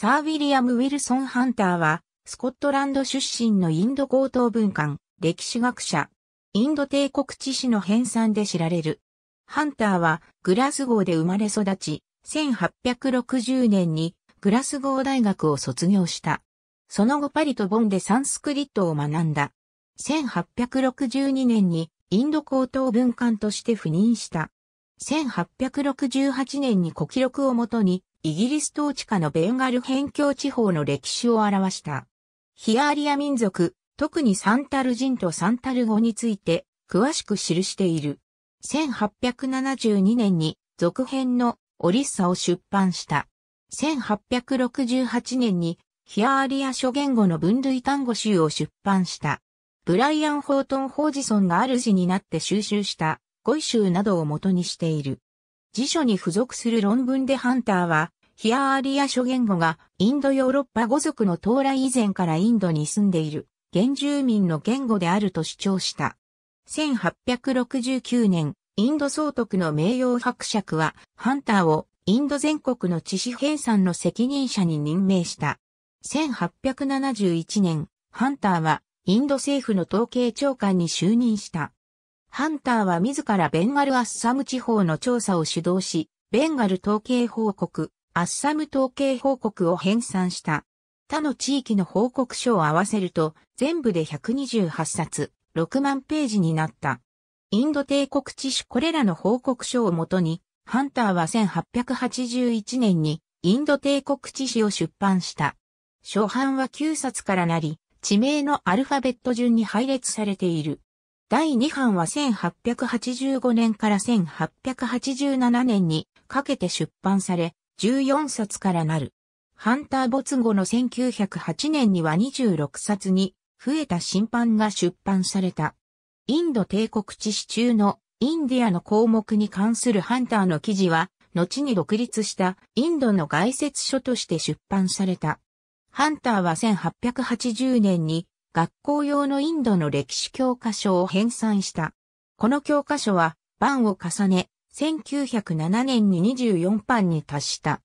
サー・ウィリアム・ウィルソン・ハンターは、スコットランド出身のインド高等文官、歴史学者、インド帝国知事の編纂で知られる。ハンターは、グラスゴーで生まれ育ち、1860年にグラスゴー大学を卒業した。その後パリとボンでサンスクリットを学んだ。1862年にインド高等文官として赴任した。1868年に古記録をもとにイギリス統治下のベンガル辺境地方の歴史を表した。ヒアーリア民族、特にサンタル人とサンタル語について、詳しく記している。1872年に続編のオリッサを出版した。1868年にヒアーリア諸言語の分類単語集を出版した。ブライアン・ホートン・ホージソンが主になって収集した語彙集などを元にしている。辞書に付属する論文でハンターは、ヒアーリア諸言語がインドヨーロッパ語族の到来以前からインドに住んでいる原住民の言語であると主張した。1869年、インド総督の名誉伯爵は、ハンターをインド全国の知識編纂の責任者に任命した。1871年、ハンターはインド政府の統計長官に就任した。ハンターは自らベンガルアッサム地方の調査を主導し、ベンガル統計報告、アッサム統計報告を編纂した。他の地域の報告書を合わせると、全部で128冊、6万ページになった。インド帝国地主これらの報告書をもとに、ハンターは1881年にインド帝国地史を出版した。初版は9冊からなり、地名のアルファベット順に配列されている。第2版は1885年から1887年にかけて出版され、14冊からなる。ハンター没後の1908年には26冊に増えた審判が出版された。インド帝国地市中のインディアの項目に関するハンターの記事は、後に独立したインドの外説書として出版された。ハンターは1880年に学校用のインドの歴史教科書を編纂した。この教科書は、版を重ね、1907年に24版に達した。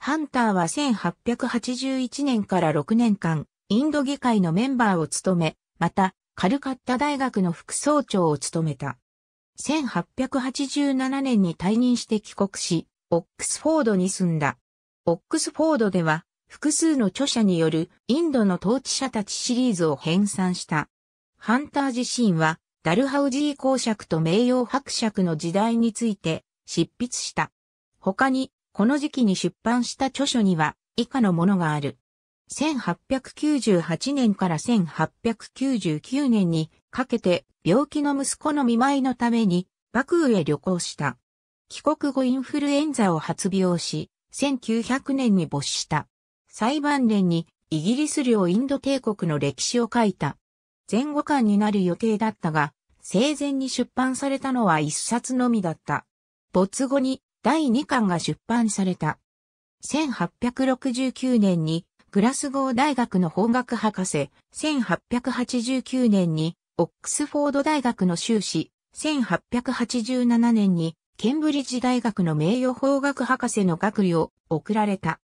ハンターは1881年から6年間、インド議会のメンバーを務め、また、カルカッタ大学の副総長を務めた。1887年に退任して帰国し、オックスフォードに住んだ。オックスフォードでは、複数の著者によるインドの統治者たちシリーズを編纂した。ハンター自身は、ダルハウジー公爵と名誉伯爵の時代について執筆した。他に、この時期に出版した著書には、以下のものがある。1898年から1899年にかけて病気の息子の見舞いのために幕府へ旅行した。帰国後インフルエンザを発病し、1900年に没した。裁判連にイギリス領インド帝国の歴史を書いた。前後巻になる予定だったが、生前に出版されたのは一冊のみだった。没後に第2巻が出版された。1869年にグラスゴー大学の法学博士、1889年にオックスフォード大学の修士、1887年にケンブリッジ大学の名誉法学博士の学位を贈られた。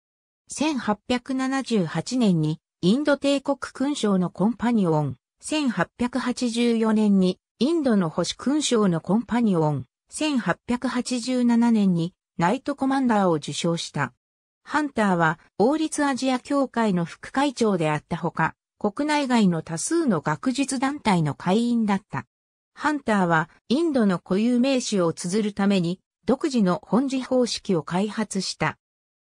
1878年にインド帝国勲章のコンパニオン、1884年にインドの保守勲章のコンパニオン、1887年にナイトコマンダーを受賞した。ハンターは王立アジア協会の副会長であったほか、国内外の多数の学術団体の会員だった。ハンターはインドの固有名詞を綴るために独自の本字方式を開発した。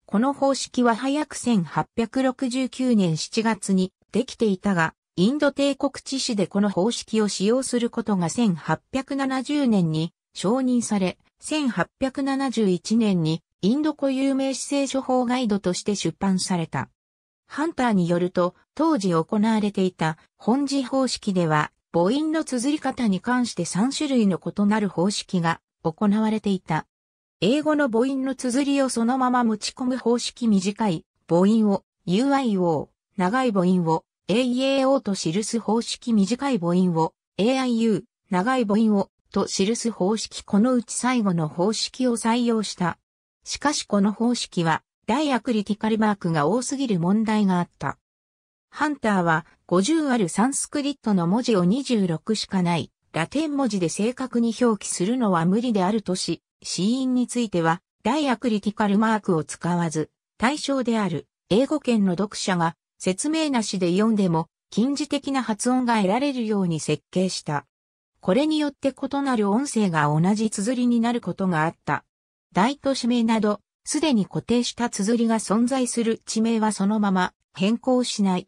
この方式は早く1869年7月にできていたが、インド帝国知事でこの方式を使用することが1870年に承認され、1871年にインド固有名詞政処方ガイドとして出版された。ハンターによると、当時行われていた本字方式では、母音の綴り方に関して3種類の異なる方式が行われていた。英語の母音の綴りをそのまま持ち込む方式短い母音を UIO、長い母音を AEAO と記す方式短い母音を AIU、長い母音をと記す方式このうち最後の方式を採用した。しかしこの方式はダイアクリティカルマークが多すぎる問題があった。ハンターは50あるサンスクリットの文字を26しかないラテン文字で正確に表記するのは無理であるとし、死因については、ダイアクリティカルマークを使わず、対象である英語圏の読者が説明なしで読んでも近似的な発音が得られるように設計した。これによって異なる音声が同じ綴りになることがあった。大都市名など、すでに固定した綴りが存在する地名はそのまま変更しない。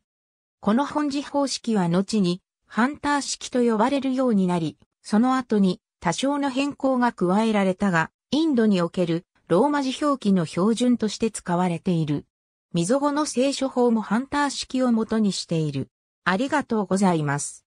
この本字方式は後にハンター式と呼ばれるようになり、その後に多少の変更が加えられたが、インドにおけるローマ字表記の標準として使われている。溝語の聖書法もハンター式を元にしている。ありがとうございます。